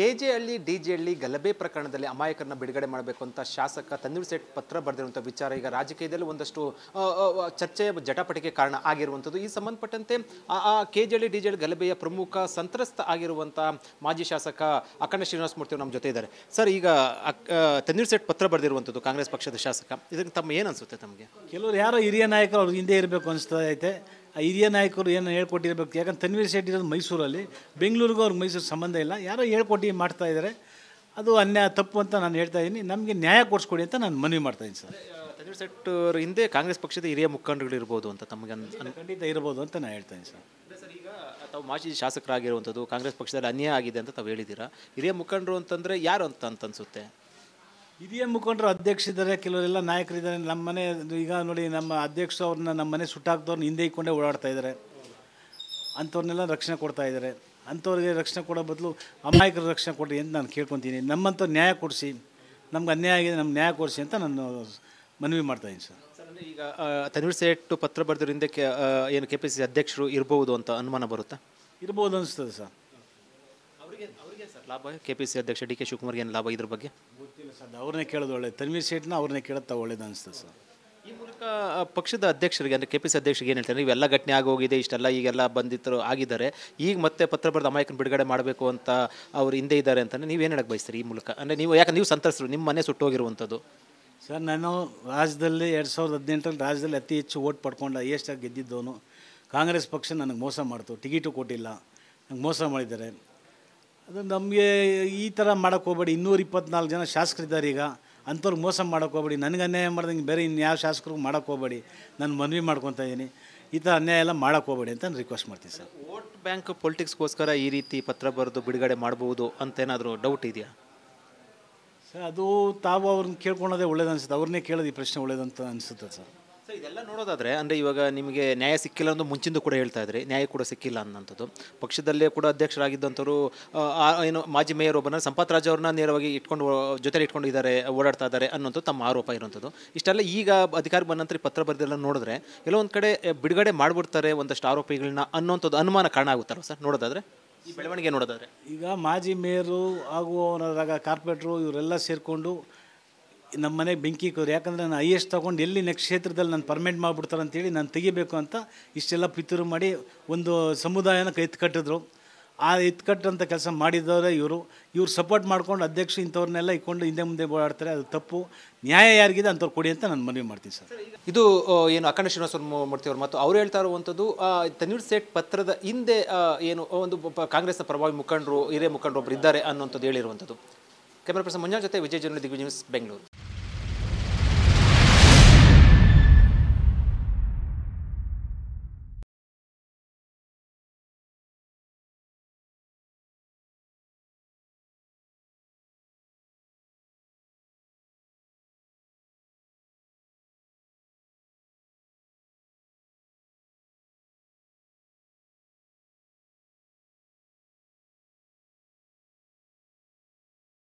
K J Halli D J Halli ಗಲಭೆ ಪ್ರಕರಣದಲ್ಲಿ ಅಮಾಯಕರನ್ನ ಬಿಡುಗಡೆ ಮಾಡಬೇಕು ಅಂತ ಶಾಸಕ ತಂದೂರ್ ಸೇಠ್ ಪತ್ರ ಬರೆದಿರುವಂಥ ವಿಚಾರ ಈಗ ರಾಜಕೀಯದಲ್ಲಿ ಒಂದಷ್ಟು ಚರ್ಚೆ ಜಟಪಟಿಕೆ ಕಾರಣ ಆಗಿರುವಂಥದ್ದು ಈ ಸಂಬಂಧಪಟ್ಟಂತೆ ಆ K J Halli D J Halli ಗಲಭೆಯ ಪ್ರಮುಖ ಸಂತ್ರಸ್ತ ಆಗಿರುವಂಥ ಮಾಜಿ ಶಾಸಕ ಅಖಂಡ ಶ್ರೀನಿವಾಸ ಮೂರ್ತಿ ನಮ್ಮ ಜೊತೆ ಇದ್ದಾರೆ ಸರ್ ಈಗ ತಂದೂರ್ ಸೇಠ್ ಪತ್ರ ಬರೆದಿರುವಂಥದ್ದು ಕಾಂಗ್ರೆಸ್ ಪಕ್ಷದ ಶಾಸಕ ಇದಕ್ಕೆ ತಮ್ಮ ಏನು ಅನ್ಸುತ್ತೆ ತಮಗೆ ಕೆಲವರು ಯಾರೋ ಹಿರಿಯ ನಾಯಕರು ಅವ್ರ ಹಿಂದೆ ಇರಬೇಕು ಅನಿಸ್ತಾ ಐತೆ ಹಿರಿಯ ನಾಯಕರು ಏನು ಹೇಳ್ಕೊಟ್ಟಿರ್ಬೇಕು ಯಾಕಂದ್ರೆ ತನ್ವೀರ್ ಶೆಟ್ಟಿ ಇರೋದು ಮೈಸೂರಲ್ಲಿ ಬೆಂಗಳೂರಿಗೂ ಅವ್ರಿಗೆ ಮೈಸೂರು ಸಂಬಂಧ ಇಲ್ಲ ಯಾರೋ ಹೇಳ್ಕೊಟ್ಟು ಮಾಡ್ತಾ ಇದ್ದಾರೆ ಅದು ಅನ್ಯಾಯ ತಪ್ಪು ಅಂತ ನಾನು ಹೇಳ್ತಾ ಇದ್ದೀನಿ ನಮಗೆ ನ್ಯಾಯ ಕೊಡಿಸ್ಕೊಡಿ ಅಂತ ನಾನು ಮನವಿ ಮಾಡ್ತಾ ಇದ್ದೀನಿ ಸರ್ ತನ್ವೀರ್ ಶೆಟ್ ಹಿಂದೆ ಕಾಂಗ್ರೆಸ್ ಪಕ್ಷದ ಹಿರಿಯ ಮುಖಂಡಗಳು ಇರ್ಬೋದು ಅಂತ ತಮಗೆ ಖಂಡಿತ ಇರ್ಬೋದು ಅಂತ ನಾನು ಹೇಳ್ತಾ ಇದ್ದೀನಿ ಸರ್ ಈಗ ತಾವು ಮಾಜಿ ಶಾಸಕರಾಗಿರುವಂಥದ್ದು ಕಾಂಗ್ರೆಸ್ ಪಕ್ಷದಲ್ಲಿ ಅನ್ಯಾಯ ಆಗಿದೆ ಅಂತ ತಾವು ಹೇಳಿದ್ದೀರಾ ಹಿರಿಯ ಮುಖಂಡರು ಅಂತಂದರೆ ಯಾರು ಅಂತ ಅಂತ ಅನಿಸುತ್ತೆ ಹಿರಿಯ ಮುಖಂಡರು ಅಧ್ಯಕ್ಷರಿದ್ದಾರೆ ಕೆಲವರೆಲ್ಲ ನಾಯಕರಿದ್ದಾರೆ ನಮ್ಮ ಮನೆ ಈಗ ನೋಡಿ ನಮ್ಮ ಅಧ್ಯಕ್ಷ ಅವ್ರನ್ನ ನಮ್ಮ ಮನೆ ಸುಟ್ಟಾಕ್ದವ್ರನ್ನ ಹಿಂದೆ ಇಕ್ಕೊಂಡೇ ಓಡಾಡ್ತಾ ಇದ್ದಾರೆ ಅಂಥವ್ರನ್ನೆಲ್ಲ ರಕ್ಷಣೆ ಕೊಡ್ತಾ ಇದ್ದಾರೆ ಅಂಥವ್ರಿಗೆ ರಕ್ಷಣೆ ಕೊಡೋ ಬದಲು ಅಮಾಯಕರು ರಕ್ಷಣೆ ಕೊಡ್ರಿ ಅಂತ ನಾನು ಕೇಳ್ಕೊತೀನಿ ನಮ್ಮಂಥ ನ್ಯಾಯ ಕೊಡಿಸಿ ನಮ್ಗೆ ಅನ್ಯಾಯ ಆಗಿದೆ ನಮ್ಮ ನ್ಯಾಯ ಕೊಡಿಸಿ ಅಂತ ನಾನು ಮನವಿ ಮಾಡ್ತಾ ಇದ್ದೀನಿ ಸರ್ ಈಗ ತನ್ವೀರ್ ಸೇಟ್ ಪತ್ರ ಬರೆದ್ರಿಂದ ಏನು ಕೆ ಪಿ ಸಿ ಅಧ್ಯಕ್ಷರು ಇರಬಹುದು ಅಂತ ಅನುಮಾನ ಬರುತ್ತಾ ಇರ್ಬೋದು ಅನಿಸ್ತದೆ ಸರ್ ಅವರಿಗೆ ಅವರಿಗೆ ಸರ್ ಲಾಭ ಕೆ ಪಿ ಸಿ ಅಧ್ಯಕ್ಷ ಡಿ ಕೆ ಶಿವಕುಮಾರ್ ಏನು ಲಾಭ ಇದ್ರ ಬಗ್ಗೆ ಗೊತ್ತಿಲ್ಲ ಸರ್ ಅವ್ರನ್ನೇ ಕೇಳೋದು ಒಳ್ಳೆ ತನ್ವೀರ್ ಸೇಟ್ನ ಅವ್ರನ್ನೇ ಕೇಳುತ್ತಾ ಒಳ್ಳೇದು ಅನಿಸ್ತದೆ ಸರ್ ಈ ಮೂಲಕ ಪಕ್ಷದ ಅಧ್ಯಕ್ಷರಿಗೆ ಅಂದರೆ ಕೆ ಪಿ ಸಿ ಅಧ್ಯಕ್ಷರಿಗೆ ಏನು ಹೇಳ್ತಾರೆ ಇವೆಲ್ಲ ಘಟನೆ ಆಗೋಗಿದೆ ಇಷ್ಟೆಲ್ಲ ಈಗೆಲ್ಲ ಬಂದಿದ್ದರು ಆಗಿದ್ದಾರೆ ಈಗ ಮತ್ತೆ ಪತ್ರ ಬರೆದ ಅಮಾಯಕನ ಬಿಡುಗಡೆ ಮಾಡಬೇಕು ಅಂತ ಅವ್ರು ಹಿಂದೆ ಇದ್ದಾರೆ ನೀವು ಏನು ಹೇಳಕ್ಕೆ ಬಯಸ್ತೀರಿ ಈ ಮೂಲಕ ಅಂದರೆ ನೀವು ಯಾಕೆ ನೀವು ಸಂತರಿಸರು ನಿಮ್ಮ ಮನೆ ಸುಟ್ಟೋಗಿರುವಂಥದ್ದು ಸರ್ ನಾನು ರಾಜ್ಯದಲ್ಲಿ ಎರಡು ಸಾವಿರದ ಹದಿನೆಂಟರಲ್ಲಿ ರಾಜ್ಯದಲ್ಲಿ ಅತಿ ಹೆಚ್ಚು ಓಟ್ ಪಡ್ಕೊಂಡು ಎಷ್ಟಾಗಿ ಗೆದ್ದಿದ್ದವನು ಕಾಂಗ್ರೆಸ್ ಪಕ್ಷ ನನಗೆ ಮೋಸ ಮಾಡ್ತು ಟಿಕೆಟು ಕೊಟ್ಟಿಲ್ಲ ನಂಗೆ ಮೋಸ ಮಾಡಿದ್ದಾರೆ ಅದು ನಮಗೆ ಈ ಥರ ಮಾಡೋಕ್ಕೆ ಹೋಗ್ಬೇಡಿ ಇನ್ನೂರು ಇಪ್ಪತ್ನಾಲ್ಕು ಜನ ಶಾಸಕರಿದ್ದಾರೆ ಈಗ ಅಂಥವ್ರು ಮೋಸ ಮಾಡೋಕ್ಕೆ ಹೋಗ್ಬೇಡಿ ನನಗೆ ಅನ್ಯಾಯ ಮಾಡ್ದಂಗೆ ಬೇರೆ ಇನ್ಯಾವ ಶಾಸಕರು ಮಾಡೋಕ್ಕೆ ಹೋಗ್ಬೇಡಿ ನಾನು ಮನವಿ ಮಾಡ್ಕೊತಾ ಇದ್ದೀನಿ ಈ ಥರ ಅನ್ಯಾಯ ಎಲ್ಲ ಮಾಡೋಕ್ಕೆ ಹೋಗ್ಬೇಡಿ ಅಂತ ನಾನು ರಿಕ್ವೆಸ್ಟ್ ಮಾಡ್ತೀನಿ ಸರ್ ವೋಟ್ ಬ್ಯಾಂಕ್ ಪೊಲಿಟಿಕ್ಸ್ಗೋಸ್ಕರ ಈ ರೀತಿ ಪತ್ರ ಬರೆದು ಬಿಡುಗಡೆ ಮಾಡ್ಬೋದು ಏನಾದರೂ ಡೌಟ್ ಇದೆಯಾ ಸರ್ ಅದು ತಾವು ಅವ್ರನ್ನ ಕೇಳ್ಕೊಳೋದೇ ಒಳ್ಳೇದು ಅನಿಸುತ್ತೆ ಅವ್ರನ್ನೇ ಕೇಳೋದು ಈ ಪ್ರಶ್ನೆ ಒಳ್ಳೇದಂತ ಅನಿಸುತ್ತೆ ಸರ್ ಇದೆಲ್ಲ ನೋಡೋದಾದರೆ ಅಂದರೆ ಇವಾಗ ನಿಮಗೆ ನ್ಯಾಯ ಸಿಕ್ಕಿಲ್ಲ ಅಂದು ಮುಂಚಿಂದು ಕೂಡ ಹೇಳ್ತಾ ಇದ್ರೆ ನ್ಯಾಯ ಕೂಡ ಸಿಕ್ಕಿಲ್ಲ ಅನ್ನೋಂಥದ್ದು ಪಕ್ಷದಲ್ಲೇ ಕೂಡ ಅಧ್ಯಕ್ಷರಾಗಿದ್ದಂಥವ್ರು ಏನು ಮಾಜಿ ಮೇಯರ್ ಒಬ್ಬನ ಸಂಪತ್ ರಾಜ್ ಅವ್ರನ್ನ ನೇರವಾಗಿ ಇಟ್ಕೊಂಡು ಜೊತೆ ಇಟ್ಕೊಂಡಿದ್ದಾರೆ ಓಡಾಡ್ತಾ ಇದ್ದಾರೆ ಅನ್ನೋದು ತಮ್ಮ ಆರೋಪ ಇರುವಂಥದ್ದು ಇಷ್ಟೆಲ್ಲ ಈಗ ಅಧಿಕಾರಿ ಬಂದ ಪತ್ರ ಬರೆದೆಲ್ಲ ನೋಡಿದ್ರೆ ಕೆಲವೊಂದು ಕಡೆ ಬಿಡುಗಡೆ ಮಾಡಿಬಿಡ್ತಾರೆ ಒಂದಷ್ಟು ಆರೋಪಿಗಳನ್ನ ಅನ್ನೋಂಥದ್ದು ಅನುಮಾನ ಕಾರಣ ಆಗುತ್ತಲ್ಲ ಸರ್ ನೋಡೋದಾದ್ರೆ ಈ ಬೆಳವಣಿಗೆ ನೋಡೋದಾದ್ರೆ ಈಗ ಮಾಜಿ ಮೇಯರು ಹಾಗೂ ಅವರ ಕಾರ್ಪೊರೇಟ್ರು ಇವರೆಲ್ಲ ಸೇರಿಕೊಂಡು ನಮ್ಮ ಮನೆಗೆ ಬೆಂಕಿ ಕೋರು ಯಾಕಂದರೆ ನಾನು ಐ ಎಸ್ ತೊಗೊಂಡು ಎಲ್ಲಿ ನೆಕ್ಸ್ಟ್ ಕ್ಷೇತ್ರದಲ್ಲಿ ನಾನು ಪರ್ಮನೆಂಟ್ ಮಾಡಿಬಿಡ್ತಾರೆ ಅಂತೇಳಿ ನಾನು ತೆಗಿಬೇಕು ಅಂತ ಇಷ್ಟೆಲ್ಲ ಪಿತೂರು ಮಾಡಿ ಒಂದು ಸಮುದಾಯನ ಎತ್ತು ಕಟ್ಟಿದ್ರು ಆ ಎತ್ತು ಕಟ್ಟಂಥ ಕೆಲಸ ಮಾಡಿದವರೇ ಇವರು ಇವ್ರು ಸಪೋರ್ಟ್ ಮಾಡ್ಕೊಂಡು ಅಧ್ಯಕ್ಷ ಇಂಥವ್ರನ್ನೆಲ್ಲ ಇಟ್ಕೊಂಡು ಹಿಂದೆ ಮುಂದೆ ಓಡಾಡ್ತಾರೆ ಅದು ತಪ್ಪು ನ್ಯಾಯ ಯಾರಿಗಿದೆ ಅಂಥವ್ರು ಕೊಡಿ ಅಂತ ನಾನು ಮನವಿ ಮಾಡ್ತೀನಿ ಸರ್ ಇದು ಏನು ಅಖಂಡ ಶ್ರೀನಿವಾಸ ಮೂರ್ತಿ ಅವರು ಮತ್ತು ಅವ್ರು ಹೇಳ್ತಾ ಇರುವಂಥದ್ದು ತನ್ವೀರ್ ಸೇಟ್ ಪತ್ರದ ಹಿಂದೆ ಏನು ಒಂದು ಕಾಂಗ್ರೆಸ್ನ ಪ್ರಭಾವಿ ಮುಖಂಡರು ಹಿರಿಯ ಮುಖಂಡರು ಒಬ್ಬರು ಇದ್ದಾರೆ ಅನ್ನೋಂಥದ್ದು ಹೇಳಿರುವಂಥದ್ದು ಕ್ಯಾಮ್ರಾ ಪರ್ಸನ್ ಮಂಜಾ ಜೊತೆ ವಿಜಯ್ ಜನ ದಿಗ್ವಿಜಯ ಬೆಂಗಳೂರು